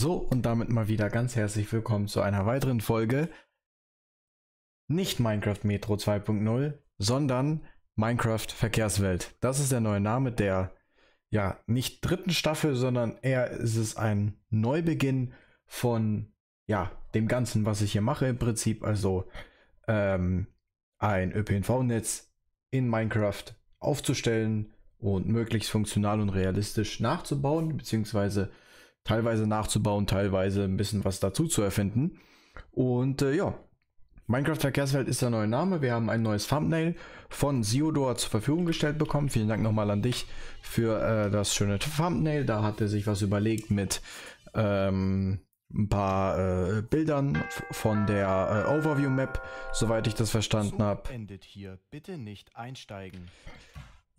So, und damit mal wieder ganz herzlich willkommen zu einer weiteren Folge. Nicht Minecraft Metro 2.0, sondern Minecraft Verkehrswelt. Das ist der neue Name der, ja, nicht dritten Staffel, sondern eher ist es ein Neubeginn von, ja, dem Ganzen, was ich hier mache im Prinzip. Also ähm, ein ÖPNV-Netz in Minecraft aufzustellen und möglichst funktional und realistisch nachzubauen, beziehungsweise teilweise nachzubauen, teilweise ein bisschen was dazu zu erfinden. Und äh, ja, Minecraft Verkehrswelt ist der neue Name. Wir haben ein neues Thumbnail von Siodor zur Verfügung gestellt bekommen. Vielen Dank nochmal an dich für äh, das schöne Thumbnail. Da hat er sich was überlegt mit ähm, ein paar äh, Bildern von der äh, Overview Map, soweit ich das verstanden habe. Endet hier. Bitte nicht einsteigen.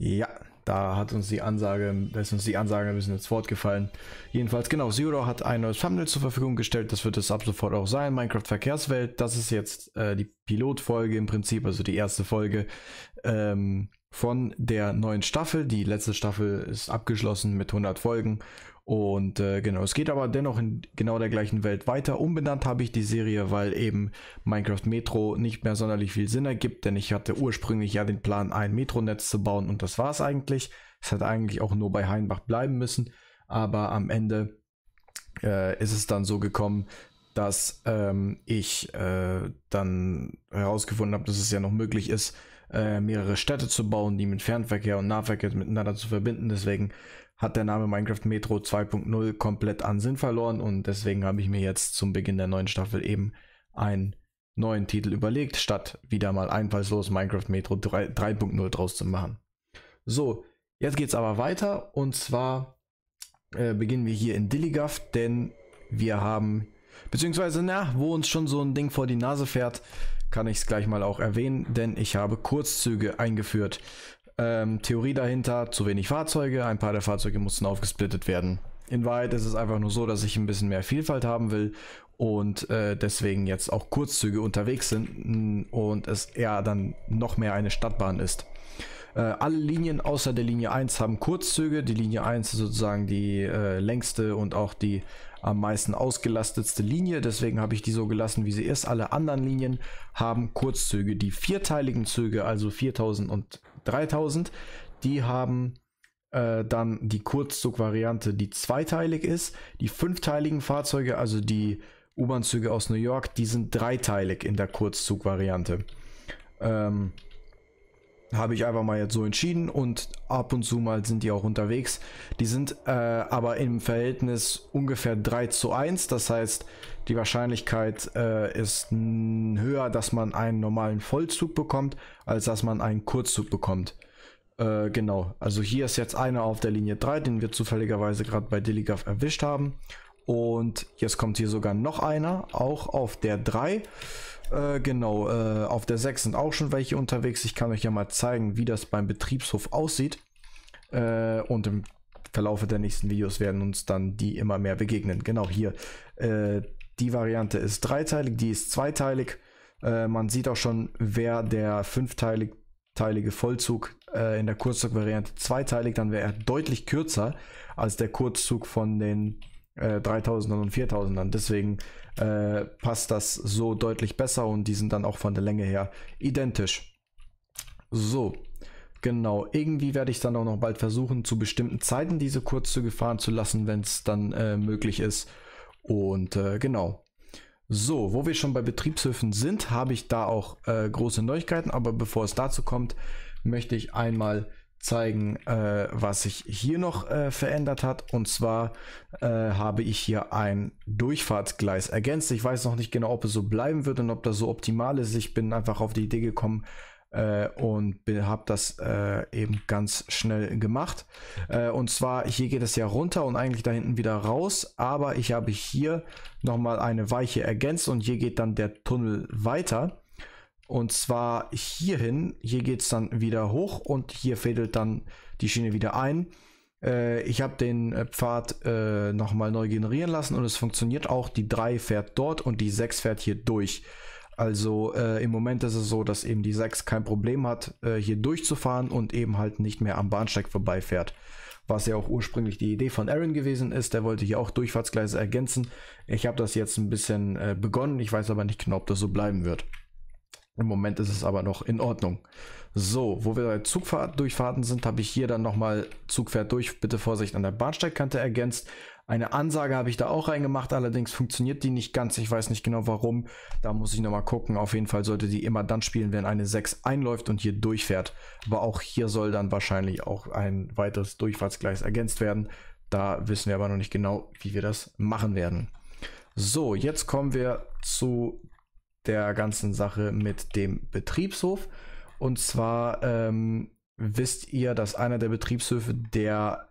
Ja, da hat uns die Ansage, da ist uns die Ansage ein bisschen ins Wort gefallen. Jedenfalls, genau, Zero hat ein neues Thumbnail zur Verfügung gestellt. Das wird es ab sofort auch sein. Minecraft Verkehrswelt. Das ist jetzt äh, die Pilotfolge im Prinzip, also die erste Folge ähm, von der neuen Staffel. Die letzte Staffel ist abgeschlossen mit 100 Folgen. Und äh, genau, es geht aber dennoch in genau der gleichen Welt weiter. Umbenannt habe ich die Serie, weil eben Minecraft Metro nicht mehr sonderlich viel Sinn ergibt, denn ich hatte ursprünglich ja den Plan, ein Metronetz zu bauen und das war es eigentlich. Es hat eigentlich auch nur bei Heinbach bleiben müssen, aber am Ende äh, ist es dann so gekommen, dass ähm, ich äh, dann herausgefunden habe, dass es ja noch möglich ist, äh, mehrere Städte zu bauen, die mit Fernverkehr und Nahverkehr miteinander zu verbinden. Deswegen hat der Name Minecraft Metro 2.0 komplett an Sinn verloren und deswegen habe ich mir jetzt zum Beginn der neuen Staffel eben einen neuen Titel überlegt, statt wieder mal einfallslos Minecraft Metro 3.0 draus zu machen. So, jetzt geht es aber weiter und zwar äh, beginnen wir hier in Dilligaft, denn wir haben, beziehungsweise, na, wo uns schon so ein Ding vor die Nase fährt, kann ich es gleich mal auch erwähnen, denn ich habe Kurzzüge eingeführt. Ähm, Theorie dahinter, zu wenig Fahrzeuge, ein paar der Fahrzeuge mussten aufgesplittet werden. In Wahrheit ist es einfach nur so, dass ich ein bisschen mehr Vielfalt haben will und äh, deswegen jetzt auch Kurzzüge unterwegs sind mm, und es eher dann noch mehr eine Stadtbahn ist. Äh, alle Linien außer der Linie 1 haben Kurzzüge. Die Linie 1 ist sozusagen die äh, längste und auch die am meisten ausgelastetste Linie. Deswegen habe ich die so gelassen, wie sie ist. Alle anderen Linien haben Kurzzüge. Die vierteiligen Züge, also 4000 und 3000, die haben äh, dann die Kurzzugvariante, die zweiteilig ist. Die fünfteiligen Fahrzeuge, also die U-Bahn-Züge aus New York, die sind dreiteilig in der Kurzzugvariante. Ähm, habe ich einfach mal jetzt so entschieden und ab und zu mal sind die auch unterwegs. Die sind äh, aber im Verhältnis ungefähr 3 zu 1. Das heißt, die Wahrscheinlichkeit äh, ist höher, dass man einen normalen Vollzug bekommt, als dass man einen Kurzzug bekommt. Äh, genau, also hier ist jetzt einer auf der Linie 3, den wir zufälligerweise gerade bei Diligav erwischt haben. Und jetzt kommt hier sogar noch einer, auch auf der 3. Äh, genau, äh, auf der 6 sind auch schon welche unterwegs. Ich kann euch ja mal zeigen, wie das beim Betriebshof aussieht. Äh, und im Verlaufe der nächsten Videos werden uns dann die immer mehr begegnen. Genau hier. Äh, die Variante ist dreiteilig, die ist zweiteilig. Äh, man sieht auch schon, wer der fünfteilige Vollzug in der Kurzzug-Variante zweiteilig, dann wäre er deutlich kürzer als der Kurzzug von den 3000ern äh, und 4000ern. Deswegen äh, passt das so deutlich besser und die sind dann auch von der Länge her identisch. So, Genau, irgendwie werde ich dann auch noch bald versuchen, zu bestimmten Zeiten diese Kurzzüge fahren zu lassen, wenn es dann äh, möglich ist. Und äh, genau. So, wo wir schon bei Betriebshöfen sind, habe ich da auch äh, große Neuigkeiten. Aber bevor es dazu kommt, möchte ich einmal zeigen, äh, was sich hier noch äh, verändert hat. Und zwar äh, habe ich hier ein Durchfahrtsgleis ergänzt. Ich weiß noch nicht genau, ob es so bleiben wird und ob das so optimal ist. Ich bin einfach auf die Idee gekommen äh, und habe das äh, eben ganz schnell gemacht. Äh, und zwar hier geht es ja runter und eigentlich da hinten wieder raus. Aber ich habe hier nochmal eine Weiche ergänzt und hier geht dann der Tunnel weiter. Und zwar hierhin. Hier geht es dann wieder hoch und hier fädelt dann die Schiene wieder ein. Äh, ich habe den äh, Pfad äh, nochmal neu generieren lassen und es funktioniert auch. Die 3 fährt dort und die 6 fährt hier durch. Also äh, im Moment ist es so, dass eben die 6 kein Problem hat, äh, hier durchzufahren und eben halt nicht mehr am Bahnsteig vorbeifährt. Was ja auch ursprünglich die Idee von Aaron gewesen ist. Der wollte hier auch Durchfahrtsgleise ergänzen. Ich habe das jetzt ein bisschen äh, begonnen. Ich weiß aber nicht genau, ob das so bleiben wird. Im Moment ist es aber noch in Ordnung. So, wo wir bei Zugdurchfahrten sind, habe ich hier dann nochmal Zugfährt durch, bitte Vorsicht an der Bahnsteigkante ergänzt. Eine Ansage habe ich da auch reingemacht, allerdings funktioniert die nicht ganz. Ich weiß nicht genau warum. Da muss ich nochmal gucken. Auf jeden Fall sollte die immer dann spielen, wenn eine 6 einläuft und hier durchfährt. Aber auch hier soll dann wahrscheinlich auch ein weiteres Durchfahrtsgleis ergänzt werden. Da wissen wir aber noch nicht genau, wie wir das machen werden. So, jetzt kommen wir zu der ganzen Sache mit dem Betriebshof. Und zwar ähm, wisst ihr, dass einer der Betriebshöfe, der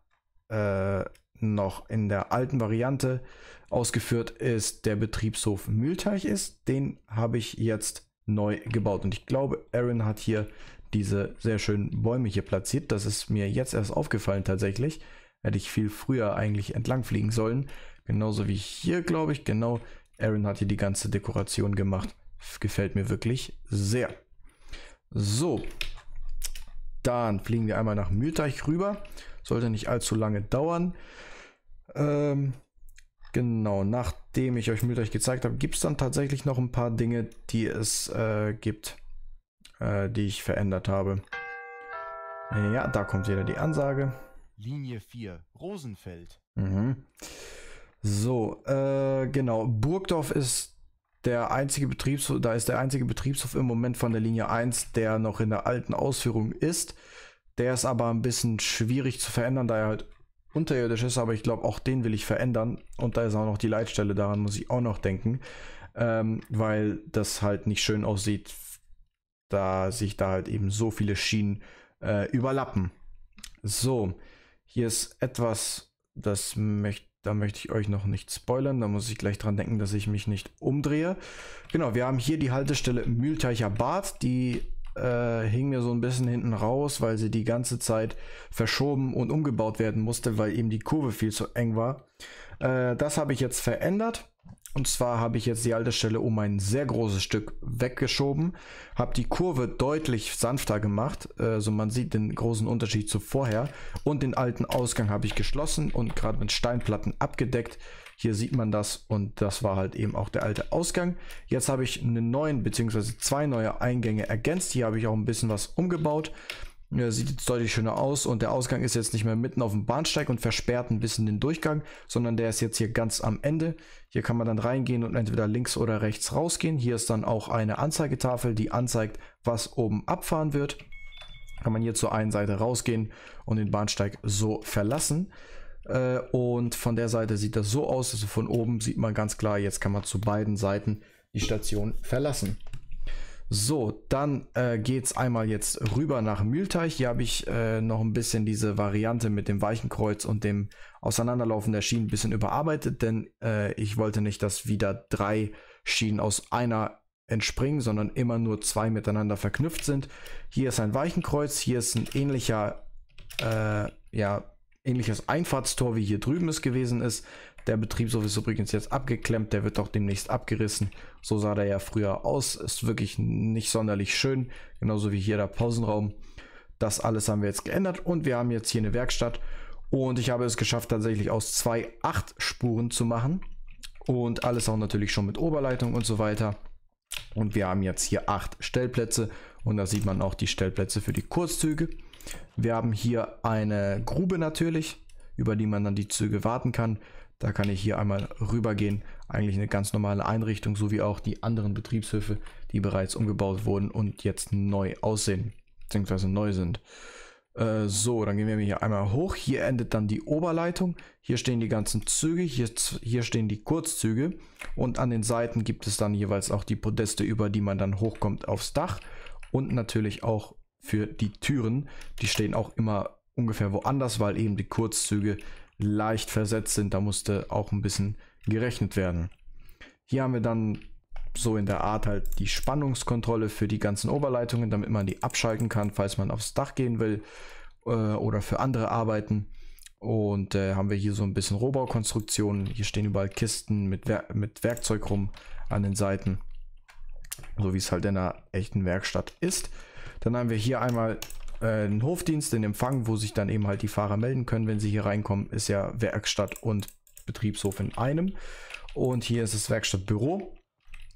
äh, noch in der alten Variante ausgeführt ist, der Betriebshof Mühlteich ist. Den habe ich jetzt neu gebaut. Und ich glaube, Aaron hat hier diese sehr schönen Bäume hier platziert. Das ist mir jetzt erst aufgefallen tatsächlich. Hätte ich viel früher eigentlich entlang fliegen sollen. Genauso wie hier, glaube ich. Genau Aaron hat hier die ganze Dekoration gemacht. Gefällt mir wirklich sehr. So, dann fliegen wir einmal nach Mühlteich rüber. Sollte nicht allzu lange dauern. Ähm, genau, nachdem ich euch Mühlteich gezeigt habe, gibt es dann tatsächlich noch ein paar Dinge, die es äh, gibt, äh, die ich verändert habe. Ja, da kommt wieder die Ansage. Linie 4, Rosenfeld. Mhm. So, äh, genau. Burgdorf ist der einzige Betriebshof, da ist der einzige Betriebshof im Moment von der Linie 1, der noch in der alten Ausführung ist. Der ist aber ein bisschen schwierig zu verändern, da er halt unterirdisch ist, aber ich glaube, auch den will ich verändern. Und da ist auch noch die Leitstelle, daran muss ich auch noch denken, ähm, weil das halt nicht schön aussieht, da sich da halt eben so viele Schienen äh, überlappen. So, hier ist etwas, das möchte da möchte ich euch noch nicht spoilern, da muss ich gleich dran denken, dass ich mich nicht umdrehe. Genau, wir haben hier die Haltestelle Mühlteicher Bad, die äh, hing mir so ein bisschen hinten raus, weil sie die ganze Zeit verschoben und umgebaut werden musste, weil eben die Kurve viel zu eng war. Äh, das habe ich jetzt verändert. Und zwar habe ich jetzt die Haltestelle um ein sehr großes Stück weggeschoben, habe die Kurve deutlich sanfter gemacht, also man sieht den großen Unterschied zu vorher. Und den alten Ausgang habe ich geschlossen und gerade mit Steinplatten abgedeckt. Hier sieht man das und das war halt eben auch der alte Ausgang. Jetzt habe ich einen neuen bzw. zwei neue Eingänge ergänzt. Hier habe ich auch ein bisschen was umgebaut. Ja, sieht jetzt deutlich schöner aus und der Ausgang ist jetzt nicht mehr mitten auf dem Bahnsteig und versperrt ein bisschen den Durchgang, sondern der ist jetzt hier ganz am Ende. Hier kann man dann reingehen und entweder links oder rechts rausgehen. Hier ist dann auch eine Anzeigetafel, die anzeigt, was oben abfahren wird. Kann man hier zur einen Seite rausgehen und den Bahnsteig so verlassen. Äh, und von der Seite sieht das so aus, also von oben sieht man ganz klar, jetzt kann man zu beiden Seiten die Station verlassen. So, dann äh, geht es einmal jetzt rüber nach Mühlteich. Hier habe ich äh, noch ein bisschen diese Variante mit dem Weichenkreuz und dem Auseinanderlaufen der Schienen ein bisschen überarbeitet, denn äh, ich wollte nicht, dass wieder drei Schienen aus einer entspringen, sondern immer nur zwei miteinander verknüpft sind. Hier ist ein Weichenkreuz, hier ist ein ähnlicher, äh, ja, ähnliches Einfahrtstor, wie hier drüben es gewesen ist. Der Betriebshof ist übrigens jetzt abgeklemmt, der wird auch demnächst abgerissen. So sah der ja früher aus, ist wirklich nicht sonderlich schön, genauso wie hier der Pausenraum. Das alles haben wir jetzt geändert und wir haben jetzt hier eine Werkstatt und ich habe es geschafft tatsächlich aus zwei acht Spuren zu machen und alles auch natürlich schon mit Oberleitung und so weiter. Und wir haben jetzt hier acht Stellplätze und da sieht man auch die Stellplätze für die Kurzzüge. Wir haben hier eine Grube natürlich, über die man dann die Züge warten kann. Da kann ich hier einmal rübergehen. Eigentlich eine ganz normale Einrichtung, so wie auch die anderen Betriebshöfe, die bereits umgebaut wurden und jetzt neu aussehen, beziehungsweise neu sind. Äh, so, dann gehen wir hier einmal hoch. Hier endet dann die Oberleitung. Hier stehen die ganzen Züge. Hier, hier stehen die Kurzzüge. Und an den Seiten gibt es dann jeweils auch die Podeste, über die man dann hochkommt aufs Dach. Und natürlich auch für die Türen. Die stehen auch immer ungefähr woanders, weil eben die Kurzzüge leicht versetzt sind. Da musste auch ein bisschen gerechnet werden. Hier haben wir dann so in der Art halt die Spannungskontrolle für die ganzen Oberleitungen, damit man die abschalten kann, falls man aufs Dach gehen will äh, oder für andere Arbeiten. Und äh, haben wir hier so ein bisschen Rohbaukonstruktionen. Hier stehen überall Kisten mit, Wer mit Werkzeug rum an den Seiten. So wie es halt in einer echten Werkstatt ist. Dann haben wir hier einmal äh, einen Hofdienst in Empfang, wo sich dann eben halt die Fahrer melden können, wenn sie hier reinkommen, ist ja Werkstatt und Betriebshof in einem. Und hier ist das Werkstattbüro,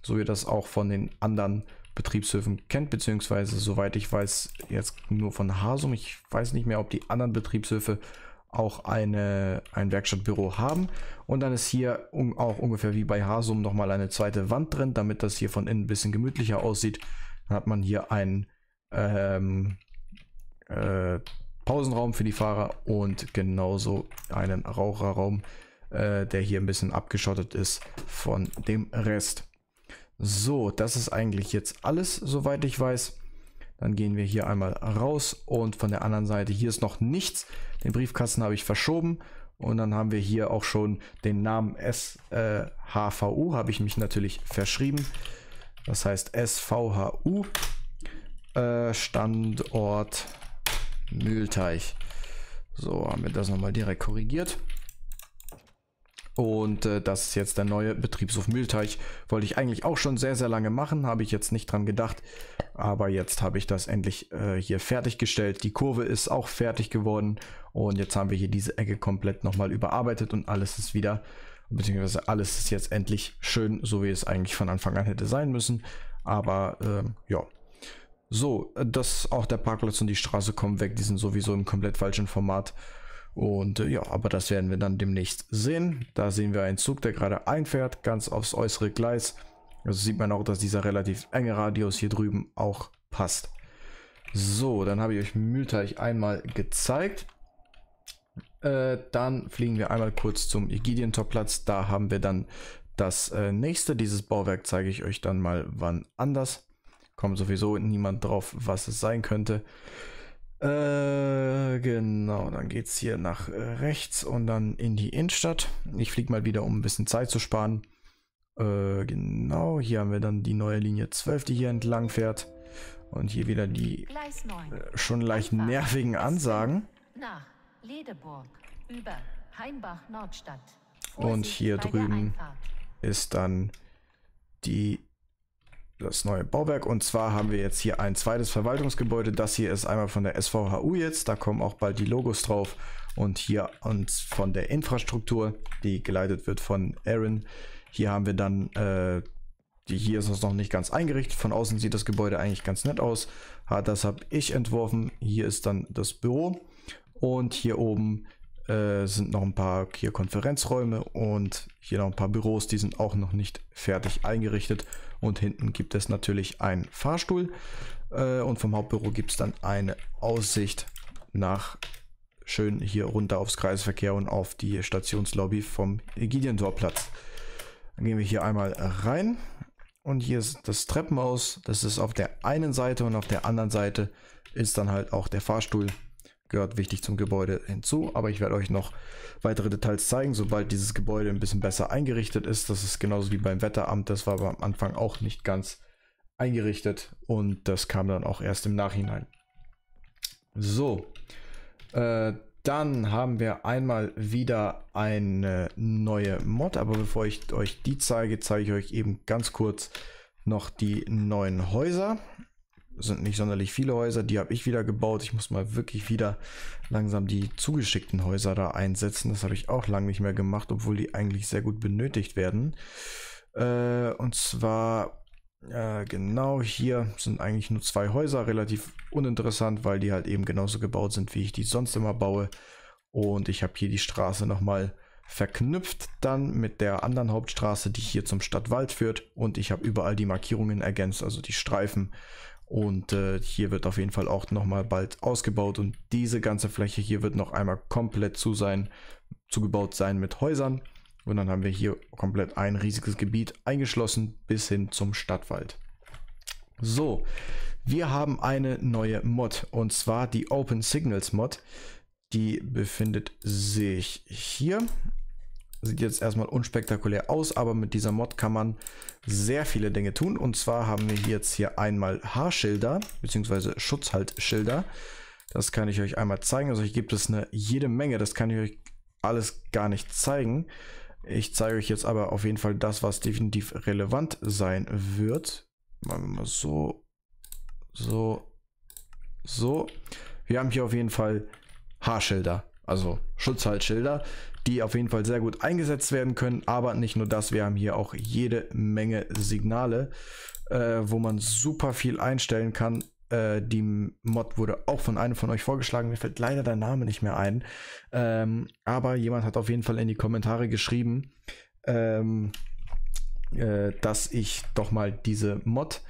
so wie ihr das auch von den anderen Betriebshöfen kennt, beziehungsweise soweit ich weiß, jetzt nur von Hasum. Ich weiß nicht mehr, ob die anderen Betriebshöfe auch eine, ein Werkstattbüro haben. Und dann ist hier um, auch ungefähr wie bei Hasum nochmal eine zweite Wand drin, damit das hier von innen ein bisschen gemütlicher aussieht. Dann hat man hier ein, ähm, äh, Pausenraum für die Fahrer und genauso einen Raucherraum, äh, der hier ein bisschen abgeschottet ist von dem Rest. So, das ist eigentlich jetzt alles, soweit ich weiß. Dann gehen wir hier einmal raus und von der anderen Seite, hier ist noch nichts. Den Briefkasten habe ich verschoben und dann haben wir hier auch schon den Namen SHVU, äh, habe ich mich natürlich verschrieben. Das heißt SVHU, äh, Standort Mühlteich. So, haben wir das nochmal direkt korrigiert. Und äh, das ist jetzt der neue Betriebshof Mühlteich. Wollte ich eigentlich auch schon sehr, sehr lange machen, habe ich jetzt nicht dran gedacht. Aber jetzt habe ich das endlich äh, hier fertiggestellt. Die Kurve ist auch fertig geworden. Und jetzt haben wir hier diese Ecke komplett nochmal überarbeitet und alles ist wieder, beziehungsweise alles ist jetzt endlich schön, so wie es eigentlich von Anfang an hätte sein müssen. Aber äh, ja, so, äh, dass auch der Parkplatz und die Straße kommen weg, die sind sowieso im komplett falschen Format. Und äh, ja, aber das werden wir dann demnächst sehen. Da sehen wir einen Zug, der gerade einfährt, ganz aufs äußere Gleis. Also sieht man auch, dass dieser relativ enge Radius hier drüben auch passt. So, dann habe ich euch Mühlteich einmal gezeigt. Äh, dann fliegen wir einmal kurz zum Ägidientorplatz. Da haben wir dann das äh, nächste. Dieses Bauwerk zeige ich euch dann mal wann anders kommt sowieso niemand drauf, was es sein könnte. Äh, genau, dann geht es hier nach äh, rechts und dann in die Innenstadt. Ich fliege mal wieder, um ein bisschen Zeit zu sparen. Äh, genau, hier haben wir dann die neue Linie 12, die hier entlang fährt. Und hier wieder die äh, schon leicht nervigen Ansagen. Nach Ledeburg über Heimbach Nordstadt. Und hier drüben ist dann die das neue Bauwerk. Und zwar haben wir jetzt hier ein zweites Verwaltungsgebäude. Das hier ist einmal von der SVHU jetzt. Da kommen auch bald die Logos drauf. Und hier uns von der Infrastruktur, die geleitet wird von Aaron. Hier haben wir dann, äh, die hier ist uns noch nicht ganz eingerichtet. Von außen sieht das Gebäude eigentlich ganz nett aus. Ah, das habe ich entworfen. Hier ist dann das Büro. Und hier oben äh, sind noch ein paar hier Konferenzräume und hier noch ein paar Büros, die sind auch noch nicht fertig eingerichtet. Und hinten gibt es natürlich einen Fahrstuhl äh, und vom Hauptbüro gibt es dann eine Aussicht nach schön hier runter aufs Kreisverkehr und auf die Stationslobby vom Egidientorplatz. Dann gehen wir hier einmal rein und hier ist das Treppenhaus. Das ist auf der einen Seite und auf der anderen Seite ist dann halt auch der Fahrstuhl gehört wichtig zum Gebäude hinzu, aber ich werde euch noch weitere Details zeigen, sobald dieses Gebäude ein bisschen besser eingerichtet ist. Das ist genauso wie beim Wetteramt, das war aber am Anfang auch nicht ganz eingerichtet und das kam dann auch erst im Nachhinein. So, äh, dann haben wir einmal wieder eine neue Mod, aber bevor ich euch die zeige, zeige ich euch eben ganz kurz noch die neuen Häuser sind nicht sonderlich viele Häuser. Die habe ich wieder gebaut. Ich muss mal wirklich wieder langsam die zugeschickten Häuser da einsetzen. Das habe ich auch lange nicht mehr gemacht, obwohl die eigentlich sehr gut benötigt werden. Äh, und zwar äh, genau hier sind eigentlich nur zwei Häuser, relativ uninteressant, weil die halt eben genauso gebaut sind, wie ich die sonst immer baue. Und ich habe hier die Straße nochmal verknüpft dann mit der anderen Hauptstraße, die hier zum Stadtwald führt. Und ich habe überall die Markierungen ergänzt, also die Streifen und äh, hier wird auf jeden Fall auch nochmal bald ausgebaut und diese ganze Fläche hier wird noch einmal komplett zu sein, zugebaut sein mit Häusern. Und dann haben wir hier komplett ein riesiges Gebiet eingeschlossen bis hin zum Stadtwald. So, wir haben eine neue Mod und zwar die Open Signals Mod. Die befindet sich hier Sieht jetzt erstmal unspektakulär aus, aber mit dieser Mod kann man sehr viele Dinge tun. Und zwar haben wir jetzt hier einmal Haarschilder, beziehungsweise Schutzhaltschilder. Das kann ich euch einmal zeigen. Also hier gibt es eine jede Menge. Das kann ich euch alles gar nicht zeigen. Ich zeige euch jetzt aber auf jeden Fall das, was definitiv relevant sein wird. Machen wir mal so, so, so. Wir haben hier auf jeden Fall Haarschilder, also Schutzhaltschilder die auf jeden Fall sehr gut eingesetzt werden können. Aber nicht nur das, wir haben hier auch jede Menge Signale, äh, wo man super viel einstellen kann. Äh, die Mod wurde auch von einem von euch vorgeschlagen. Mir fällt leider der Name nicht mehr ein. Ähm, aber jemand hat auf jeden Fall in die Kommentare geschrieben, ähm, äh, dass ich doch mal diese Mod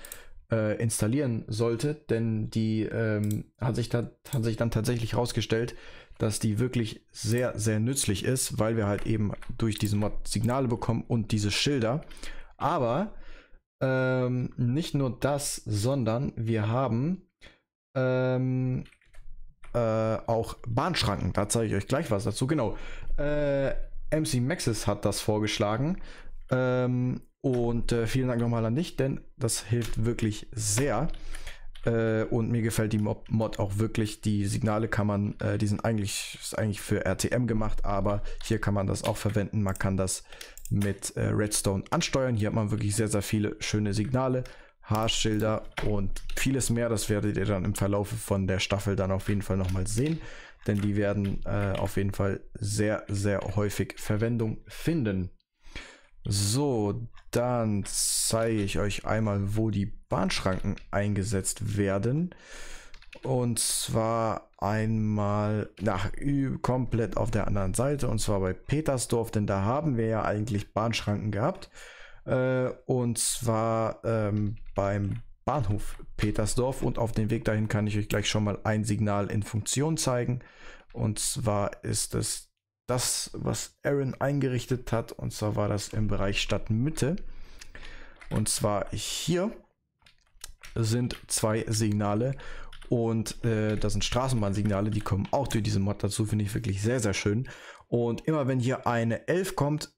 äh, installieren sollte, denn die ähm, hat, sich da, hat sich dann tatsächlich herausgestellt, dass die wirklich sehr, sehr nützlich ist, weil wir halt eben durch diesen Mod Signale bekommen und diese Schilder. Aber ähm, nicht nur das, sondern wir haben ähm, äh, auch Bahnschranken. Da zeige ich euch gleich was dazu. Genau. Äh, MC Maxis hat das vorgeschlagen. Ähm, und äh, vielen Dank nochmal an dich, denn das hilft wirklich sehr. Äh, und mir gefällt die Mod, auch wirklich. Die Signale kann man, äh, die sind eigentlich, ist eigentlich für RTM gemacht, aber hier kann man das auch verwenden. Man kann das mit äh, Redstone ansteuern. Hier hat man wirklich sehr, sehr viele schöne Signale, Haarschilder und vieles mehr. Das werdet ihr dann im Verlaufe von der Staffel dann auf jeden Fall nochmal sehen, denn die werden äh, auf jeden Fall sehr, sehr häufig Verwendung finden. So, dann zeige ich euch einmal, wo die Bahnschranken eingesetzt werden. Und zwar einmal nach komplett auf der anderen Seite und zwar bei Petersdorf, denn da haben wir ja eigentlich Bahnschranken gehabt. Äh, und zwar ähm, beim Bahnhof Petersdorf und auf dem Weg dahin kann ich euch gleich schon mal ein Signal in Funktion zeigen. Und zwar ist es das, was Aaron eingerichtet hat. Und zwar war das im Bereich Stadtmitte. Und zwar hier sind zwei Signale und äh, da sind Straßenbahnsignale, die kommen auch durch diese Mod dazu, finde ich wirklich sehr, sehr schön. Und immer wenn hier eine 11 kommt,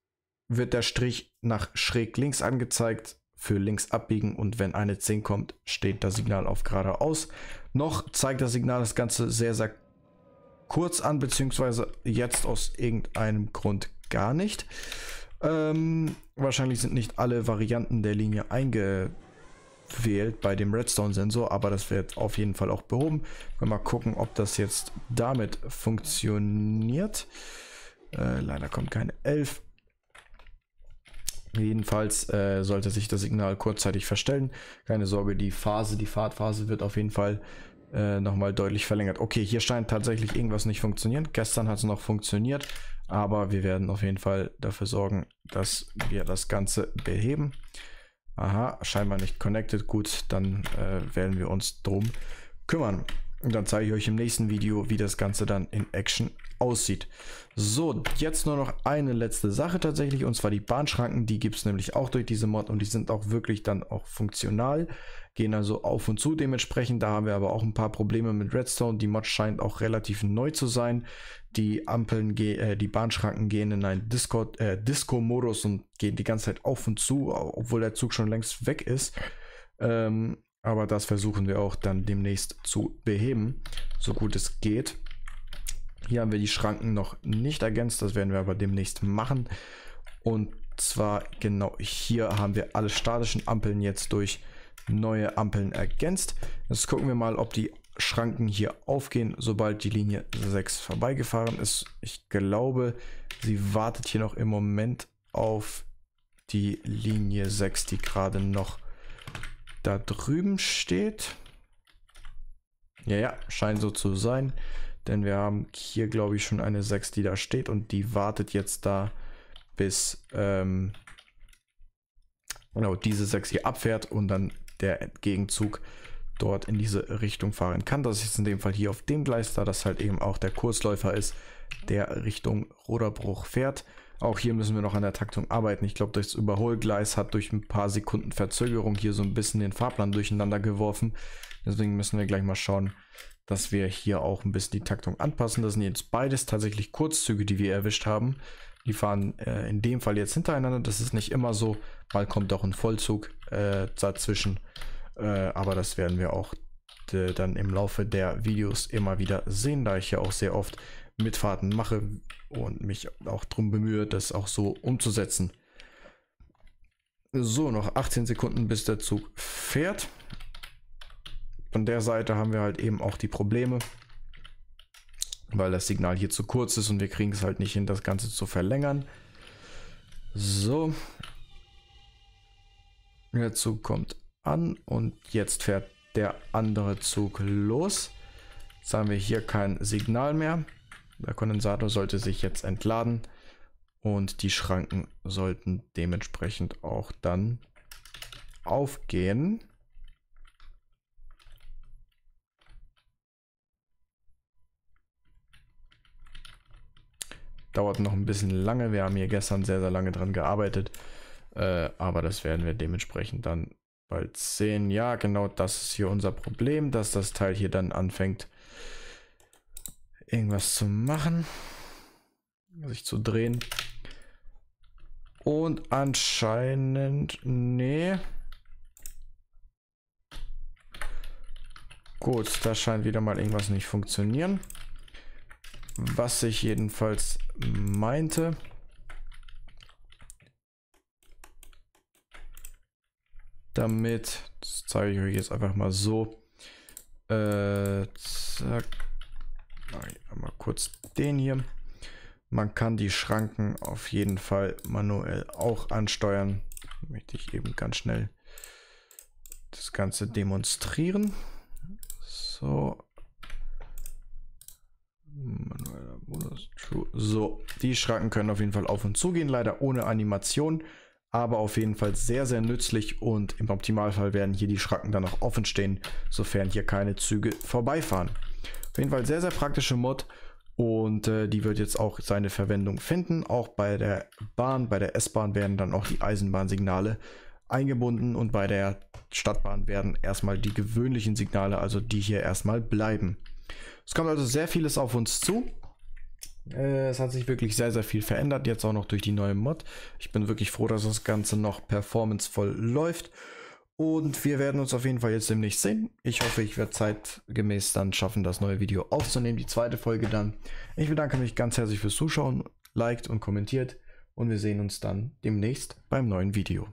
wird der Strich nach schräg links angezeigt für links abbiegen und wenn eine 10 kommt, steht das Signal auf geradeaus. Noch zeigt das Signal das Ganze sehr, sehr kurz an, beziehungsweise jetzt aus irgendeinem Grund gar nicht. Ähm, wahrscheinlich sind nicht alle Varianten der Linie eingewählt bei dem Redstone-Sensor, aber das wird auf jeden Fall auch behoben. mal gucken, ob das jetzt damit funktioniert. Äh, leider kommt keine 11. Jedenfalls äh, sollte sich das Signal kurzzeitig verstellen. Keine Sorge, die Phase, die Fahrtphase wird auf jeden Fall äh, nochmal deutlich verlängert. Okay, hier scheint tatsächlich irgendwas nicht funktionieren. Gestern hat es noch funktioniert, aber wir werden auf jeden Fall dafür sorgen, dass wir das Ganze beheben. Aha, scheinbar nicht connected. Gut, dann äh, werden wir uns drum kümmern. Und dann zeige ich euch im nächsten Video, wie das Ganze dann in Action aussieht. So, jetzt nur noch eine letzte Sache tatsächlich, und zwar die Bahnschranken. Die gibt es nämlich auch durch diese Mod und die sind auch wirklich dann auch funktional gehen also auf und zu dementsprechend. Da haben wir aber auch ein paar Probleme mit Redstone. Die Mod scheint auch relativ neu zu sein. Die Ampeln, äh, die Bahnschranken gehen in einen äh, Disco-Modus äh, Disco und gehen die ganze Zeit auf und zu, obwohl der Zug schon längst weg ist. Ähm, aber das versuchen wir auch dann demnächst zu beheben, so gut es geht. Hier haben wir die Schranken noch nicht ergänzt, das werden wir aber demnächst machen. Und zwar genau hier haben wir alle statischen Ampeln jetzt durch neue Ampeln ergänzt. Jetzt gucken wir mal, ob die Schranken hier aufgehen, sobald die Linie 6 vorbeigefahren ist. Ich glaube, sie wartet hier noch im Moment auf die Linie 6, die gerade noch da drüben steht. Ja, ja, scheint so zu sein. Denn wir haben hier, glaube ich, schon eine 6, die da steht und die wartet jetzt da, bis ähm, genau diese 6 hier abfährt und dann der Gegenzug dort in diese Richtung fahren kann. Das ist jetzt in dem Fall hier auf dem Gleis, da das halt eben auch der Kursläufer ist, der Richtung Roderbruch fährt. Auch hier müssen wir noch an der Taktung arbeiten. Ich glaube, das Überholgleis hat durch ein paar Sekunden Verzögerung hier so ein bisschen den Fahrplan durcheinander geworfen. Deswegen müssen wir gleich mal schauen, dass wir hier auch ein bisschen die Taktung anpassen. Das sind jetzt beides tatsächlich Kurzzüge, die wir erwischt haben. Die fahren äh, in dem Fall jetzt hintereinander. Das ist nicht immer so. Mal kommt auch ein Vollzug äh, dazwischen. Äh, aber das werden wir auch äh, dann im Laufe der Videos immer wieder sehen, da ich ja auch sehr oft Mitfahrten mache und mich auch darum bemühe, das auch so umzusetzen. So, noch 18 Sekunden, bis der Zug fährt. Von der Seite haben wir halt eben auch die Probleme, weil das Signal hier zu kurz ist und wir kriegen es halt nicht hin, das Ganze zu verlängern. So. Der Zug kommt an und jetzt fährt der andere Zug los. Jetzt haben wir hier kein Signal mehr. Der Kondensator sollte sich jetzt entladen und die Schranken sollten dementsprechend auch dann aufgehen. Dauert noch ein bisschen lange. Wir haben hier gestern sehr, sehr lange dran gearbeitet. Äh, aber das werden wir dementsprechend dann bald sehen. Ja, genau das ist hier unser Problem, dass das Teil hier dann anfängt, irgendwas zu machen. Sich zu drehen. Und anscheinend... Nee. Gut, da scheint wieder mal irgendwas nicht funktionieren was ich jedenfalls meinte. Damit, das zeige ich euch jetzt einfach mal so. Äh, zack. Mal kurz den hier. Man kann die Schranken auf jeden Fall manuell auch ansteuern. Möchte ich eben ganz schnell das Ganze demonstrieren. So, Manueller Modus. True. So, die Schranken können auf jeden Fall auf und zu gehen, leider ohne Animation. Aber auf jeden Fall sehr, sehr nützlich und im Optimalfall werden hier die Schranken dann auch offen stehen, sofern hier keine Züge vorbeifahren. Auf jeden Fall sehr, sehr praktische Mod und äh, die wird jetzt auch seine Verwendung finden. Auch bei der Bahn, bei der S-Bahn werden dann auch die Eisenbahnsignale eingebunden und bei der Stadtbahn werden erstmal die gewöhnlichen Signale, also die hier erstmal bleiben. Es kommt also sehr vieles auf uns zu. Äh, es hat sich wirklich sehr, sehr viel verändert, jetzt auch noch durch die neue Mod. Ich bin wirklich froh, dass das Ganze noch performancevoll läuft. Und wir werden uns auf jeden Fall jetzt demnächst sehen. Ich hoffe, ich werde zeitgemäß dann schaffen, das neue Video aufzunehmen, die zweite Folge dann. Ich bedanke mich ganz herzlich fürs Zuschauen, liked und kommentiert und wir sehen uns dann demnächst beim neuen Video.